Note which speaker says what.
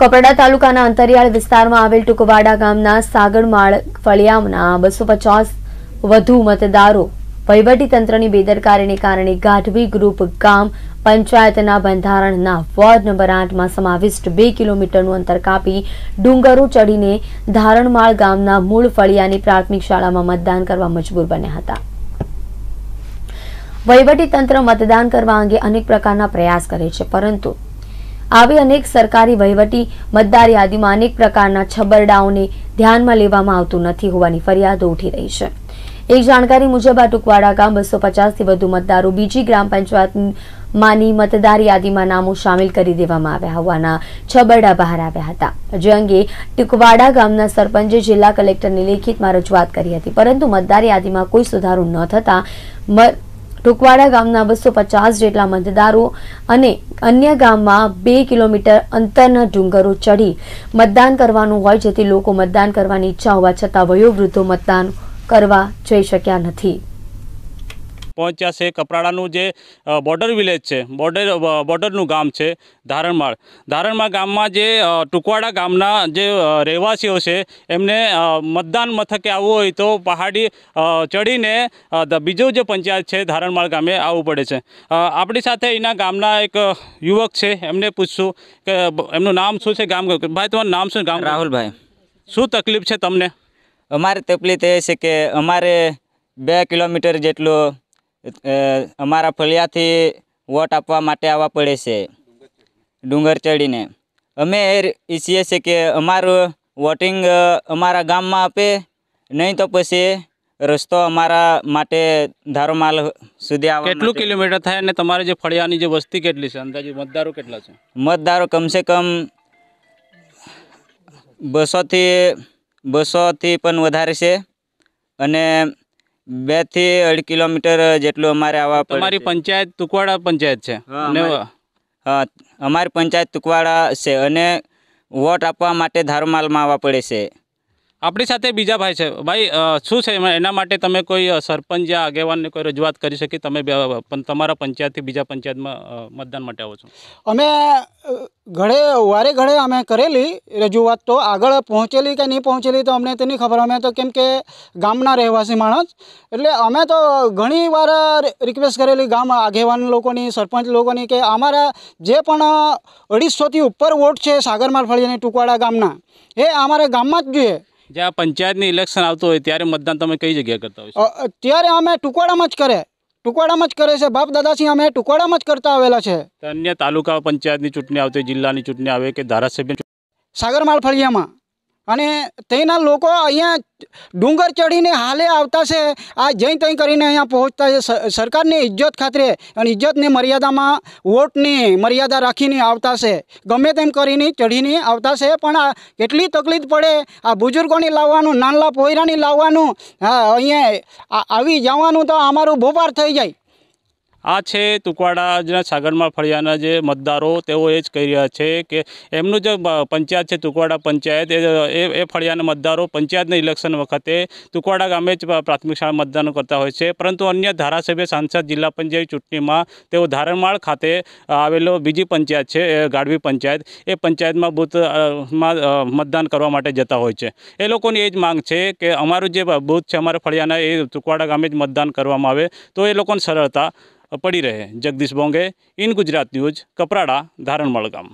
Speaker 1: કપરડા તાલુકાના અંતરિયાળ વિસ્તારમાં આવેલ ટુકવાડા ગામના સાગરમાળ ફળિયામના બસો પચાસ વધુ મતદારો તંત્રની બેદરકારીને કારણે ગાઢવી ગ્રુપ ગામ પંચાયતના બંધારણના વોર્ડ નંબર આઠમાં સમાવિષ્ટ બે કિલોમીટરનું અંતર કાપી ડુંગરો ચડીને ધારણમાળ ગામના મૂળ ફળિયાની પ્રાથમિક શાળામાં મતદાન કરવા મજબૂર બન્યા હતા વહીવટીતંત્ર મતદાન કરવા અંગે અનેક પ્રકારના પ્રયાસ કરે છે પરંતુ આવી અનેક સરકારી વહીવટી મતદાર યાદીમાં અનેક પ્રકારના છબરડાઓને ધ્યાનમાં લેવામાં આવતું નથી હોવાની ફરિયાદો ઉઠી રહી છે એક જાણકારી મુજબ આ ટુકવાડા ગામ બસો પચાસથી વધુ મતદારો બીજી ગ્રામ પંચાયતમાંની માની મતદાર યાદીમાં નામો સામેલ કરી દેવામાં આવ્યા હોવાના છબરડા બહાર આવ્યા હતા જે અંગે ટીકવાડા ગામના સરપંચે જિલ્લા કલેક્ટરને લેખિતમાં રજૂઆત કરી હતી પરંતુ મતદાર યાદીમાં કોઈ સુધારો ન થતાં ઢોકવાડા ગામના બસો પચાસ જેટલા મતદારો અને અન્ય ગામમાં બે કિલોમીટર અંતરના ડુંગરો ચઢી મતદાન કરવાનું હોય જેથી લોકો મતદાન કરવાની ઈચ્છા હોવા છતાં વયોવૃદ્ધો મતદાન કરવા જઈ શક્યા નથી
Speaker 2: પહોંચ્યા છે કપરાડાનું જે બોર્ડર વિલેજ છે બોર્ડર બોર્ડરનું ગામ છે ધારણમાળ ધારણમાળ ગામમાં જે ટુકવાડા ગામના જે રહેવાસીઓ છે એમને મતદાન મથકે આવવું હોય તો પહાડી ચડીને બીજું જે પંચાયત છે ધારણમાળ ગામે આવવું પડે છે આપણી સાથે એના ગામના એક યુવક છે એમને પૂછશું
Speaker 3: કે એમનું નામ શું છે ગામ ભાઈ તમારું નામ શું ગામ રાહુલભાઈ શું તકલીફ છે તમને અમારે તકલીફ એ છે કે અમારે બે કિલોમીટર જેટલું અમારા ફળિયાથી વોટ આપવા માટે આવવા પડે છે ડુંગર ચડીને અમે એ ઈચ્છીએ છીએ કે અમારું વોટિંગ અમારા ગામમાં આપે નહીં તો પછી રસ્તો અમારા માટે ધારોમાલ સુધી આવે કેટલું
Speaker 2: કિલોમીટર થાય અને તમારે જે ફળિયાની જે વસ્તી કેટલી છે અંદાજે મતદારો કેટલા છે
Speaker 3: મતદારો કમસે કમ બસોથી બસોથી પણ વધારે છે અને બે થી અઢ કિલોમીટર જેટલું અમારે આવવા પડે તમારી પંચાયત તુકવાડા પંચાયત છે હા અમારી પંચાયત તુકવાડા છે અને વોટ આપવા માટે ધારમાલમાં આવવા પડે છે
Speaker 2: આપણી સાથે બીજા ભાઈ છે ભાઈ શું છે એના માટે તમે કોઈ સરપંચ યા આગેવાનને કોઈ રજૂઆત કરી શકી તમે તમારા પંચાયતથી બીજા પંચાયતમાં મતદાન માટે આવો છો
Speaker 4: અમે ઘડે વારે ઘડે અમે કરેલી રજૂઆત તો આગળ પહોંચેલી કે નહીં પહોંચેલી તો અમને તેની ખબર અમે તો કેમ કે ગામના રહેવાસી માણસ એટલે અમે તો ઘણી વાર રિક્વેસ્ટ કરેલી ગામ આગેવાન લોકોની સરપંચ લોકોની કે અમારા જે પણ અઢીસોથી ઉપર વોટ છે સાગર મારફળિયાની ટુકવાડા ગામના એ અમારા ગામમાં જ જોઈએ
Speaker 2: જ્યાં પંચાયતની ઇલેક્શન આવતું હોય ત્યારે મતદાન તમે કઈ જગ્યાએ કરતા હોય
Speaker 4: અત્યારે અમે ટુકવાડામાં જ કરે ટુકવાડામાં જ કરે છે બાપ દાદાથી અમે ટુકવાડામાં જ કરતા આવેલા છે
Speaker 2: અન્ય તાલુકા પંચાયતની ચૂંટણી આવતી જિલ્લાની ચૂંટણી આવે કે ધારાસભ્ય
Speaker 4: સાગરમાળ ફળિયામાં અને તેના લોકો અહીંયા ડુંગર ચડીને હાલે આવતા છે આ જઈ તઈ કરીને અહીંયા પહોંચતા છે સરકારની ઇજ્જત ખાતરે અને ઇજ્જતની મર્યાદામાં વોટની મર્યાદા રાખીને આવતા છે ગમે તેમ કરીને ચઢીને આવતા છે પણ આ કેટલી તકલીફ પડે આ બુઝુર્ગોને લાવવાનું નાનલા પોયરાને લાવવાનું હા અહીંયા આવી જવાનું તો અમારું ભોપાર થઈ જાય
Speaker 2: આ છે તુકવાડાના સાગરમાં ફળિયાના જે મતદારો તેઓ એ જ કહી રહ્યા છે કે એમનું જે પંચાયત છે તુકવાડા પંચાયત એ એ ફળિયાના મતદારો પંચાયતના ઇલેક્શન વખતે તુકવાડા ગામે જ પ્રાથમિક શાળા મતદાન કરતા હોય છે પરંતુ અન્ય ધારાસભ્ય સાંસદ જિલ્લા પંચાયત ચૂંટણીમાં તેઓ ધારણમાળ ખાતે આવેલો બીજી પંચાયત છે ગાઢવી પંચાયત એ પંચાયતમાં બૂથમાં મતદાન કરવા માટે જતા હોય છે એ લોકોની એ જ માંગ છે કે અમારું જે બૂથ છે અમારા ફળિયાના એ તુકવાડા ગામે જ મતદાન કરવામાં આવે તો એ લોકોને સરળતા પડી રહે જગદીશ બોંગે ઇન ગુજરાત ન્યૂઝ કપરાડા ધારણ મળગામ